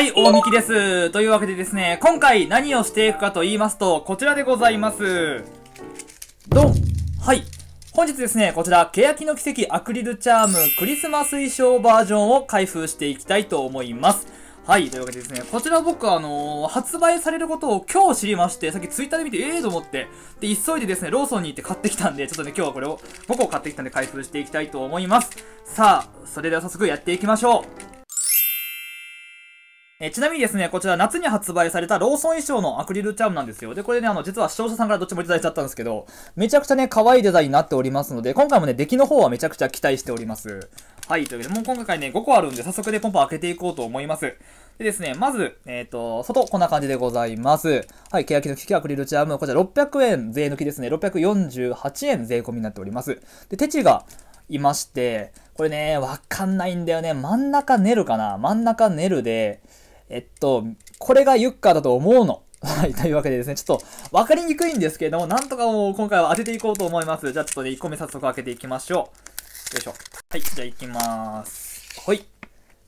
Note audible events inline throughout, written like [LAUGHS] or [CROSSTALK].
はい、大きです。というわけでですね、今回何をしていくかと言いますと、こちらでございます。ドンはい。本日ですね、こちら、欅の奇跡アクリルチャームクリスマス衣装バージョンを開封していきたいと思います。はい、というわけでですね、こちら僕あのー、発売されることを今日知りまして、さっきツイッターで見て、ええー、と思って、で、急いでですね、ローソンに行って買ってきたんで、ちょっとね、今日はこれを僕を買ってきたんで開封していきたいと思います。さあ、それでは早速やっていきましょう。えちなみにですね、こちら夏に発売されたローソン衣装のアクリルチャームなんですよ。で、これね、あの、実は視聴者さんからどっちもいただいちゃったんですけど、めちゃくちゃね、可愛いデザインになっておりますので、今回もね、出来の方はめちゃくちゃ期待しております。はい、というわけで、もう今回ね、5個あるんで、早速でポンポン開けていこうと思います。でですね、まず、えっ、ー、と、外、こんな感じでございます。はい、欅の利きアクリルチャーム、こちら600円税抜きですね、648円税込みになっております。で、手地が、いまして、これね、わかんないんだよね。真ん中ネルかな真ん中ネルで、えっと、これがユッカーだと思うの。はい。というわけでですね、ちょっと分かりにくいんですけれども、なんとかもう今回は当てていこうと思います。じゃあちょっとね、1個目早速開けていきましょう。よいしょ。はい。じゃあ行きまーす。ほい。じゃ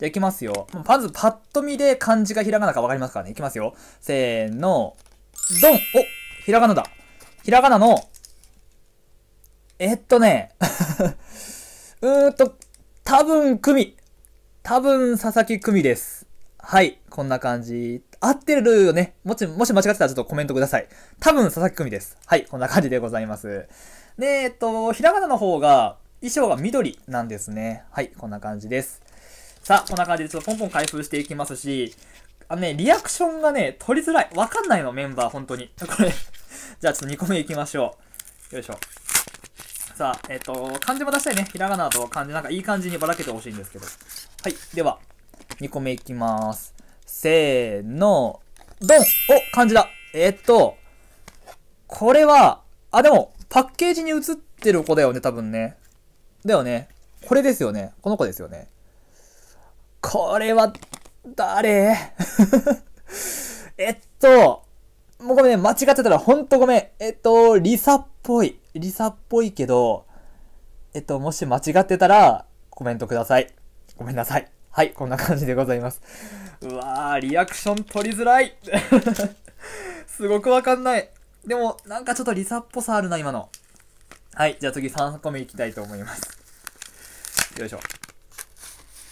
あ行きますよ。まずパッと見で漢字がひらがなか分かりますからね。いきますよ。せーの、ドンおひらがなだ。ひらがなの、えっとね、[LAUGHS] うーんと、多分、組。多分、佐々木組です。はい、こんな感じ。合ってるよね。もし、もし間違ってたらちょっとコメントください。多分、佐々木久美です。はい、こんな感じでございます。で、えっと、ひらがなの方が、衣装が緑なんですね。はい、こんな感じです。さあ、こんな感じでちょっとポンポン開封していきますし、あのね、リアクションがね、取りづらい。わかんないの、メンバー、本当に。これじゃあちょっと2個目いきましょう。よいしょ。さあ、えっと、漢字も出したいね。ひらがなと漢字、なんかいい感じにばらけてほしいんですけど。はい、では。2個目いきます。せーの、ドンお、漢字だえー、っと、これは、あ、でも、パッケージに写ってる子だよね、多分ね。だよね。これですよね。この子ですよね。これは誰、誰 [LAUGHS] えっと、もうごめんね、間違ってたらほんとごめん。えっと、リサっぽい。リサっぽいけど、えっと、もし間違ってたら、コメントください。ごめんなさい。はい、こんな感じでございます。うわー、リアクション取りづらい [LAUGHS] すごくわかんない。でも、なんかちょっとリサっぽさあるな、今の。はい、じゃあ次3個目いきたいと思います。よいしょ。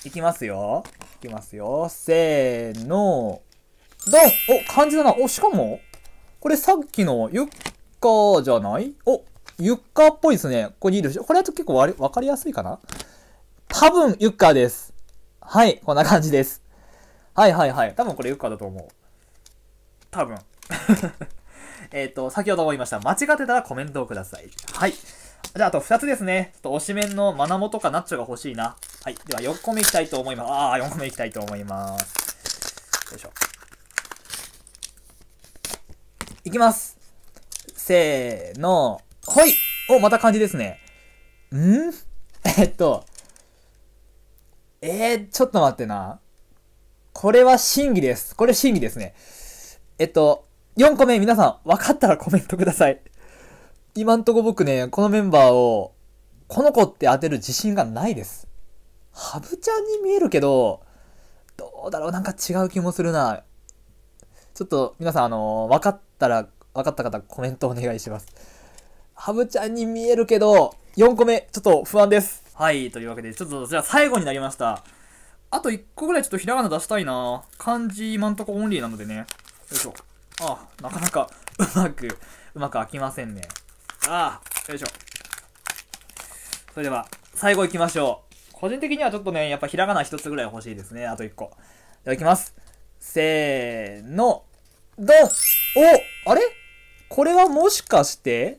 いきますよ。いきますよ。せーの。ドンお、漢字だな。お、しかも、これさっきのゆっかじゃないお、ゆっかっぽいですね。これにいるでしょ。これだと結構わかりやすいかな多分、ゆっかです。はい、こんな感じです。はいはいはい。多分これユッカだと思う。多分。[LAUGHS] えっと、先ほども言いました。間違ってたらコメントをください。はい。じゃあ、あと2つですね。ちょっと推しメンのマナモとかナッチョが欲しいな。はい。では、4個目いきたいと思います。ああ、4個目いきたいと思います。よいしょ。いきます。せーの、ほいお、また漢字ですね。ん [LAUGHS] えっと、えー、ちょっと待ってな。これは真偽です。これ真偽ですね。えっと、4個目皆さん分かったらコメントください。今んとこ僕ね、このメンバーを、この子って当てる自信がないです。ハブちゃんに見えるけど、どうだろうなんか違う気もするな。ちょっと皆さんあのー、分かったら、分かった方コメントお願いします。ハブちゃんに見えるけど、4個目、ちょっと不安です。はい、というわけで、ちょっと、じゃあ最後になりました。あと1個ぐらいちょっとひらがな出したいな漢字今んとこオンリーなのでね。よいしょ。あなかなか、[LAUGHS] うまく、うまく開きませんね。ああ、よいしょ。それでは、最後行きましょう。個人的にはちょっとね、やっぱひらがな1つぐらい欲しいですね。あと1個。では行きます。せーの、ドンおあれこれはもしかして、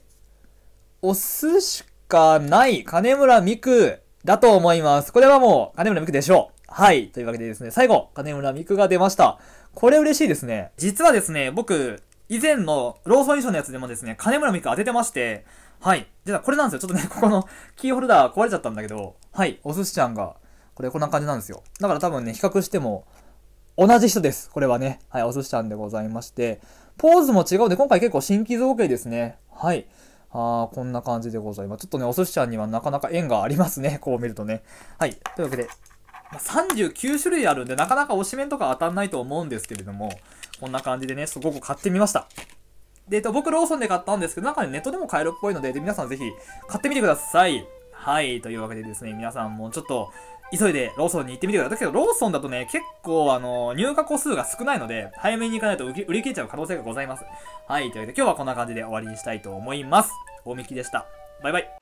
お寿司かない金村美久だと思います。これはもう金村美久でしょう。はい。というわけでですね、最後、金村美久が出ました。これ嬉しいですね。実はですね、僕、以前のローソン衣装のやつでもですね、金村美久当ててまして、はい。実はこれなんですよ。ちょっとね、[LAUGHS] ここのキーホルダー壊れちゃったんだけど、はい。お寿司ちゃんが、これこんな感じなんですよ。だから多分ね、比較しても、同じ人です。これはね。はい、お寿司ちゃんでございまして。ポーズも違うで、今回結構新規造形ですね。はい。あこんな感じでございます。ちょっとね、お寿司ちゃんにはなかなか縁がありますね。[LAUGHS] こう見るとね。はい。というわけで、39種類あるんで、なかなか推しメとか当たんないと思うんですけれども、こんな感じでね、すごく買ってみました。で、えっと、僕、ローソンで買ったんですけど、中にネットでも買えるっぽいので、で皆さんぜひ買ってみてください。はい。というわけでですね、皆さんもちょっと、急いでローソンに行ってみてください。だけど、ローソンだとね、結構、あの、入荷個数が少ないので、早めに行かないと売り切れちゃう可能性がございます。はい、というわけで今日はこんな感じで終わりにしたいと思います。大みきでした。バイバイ。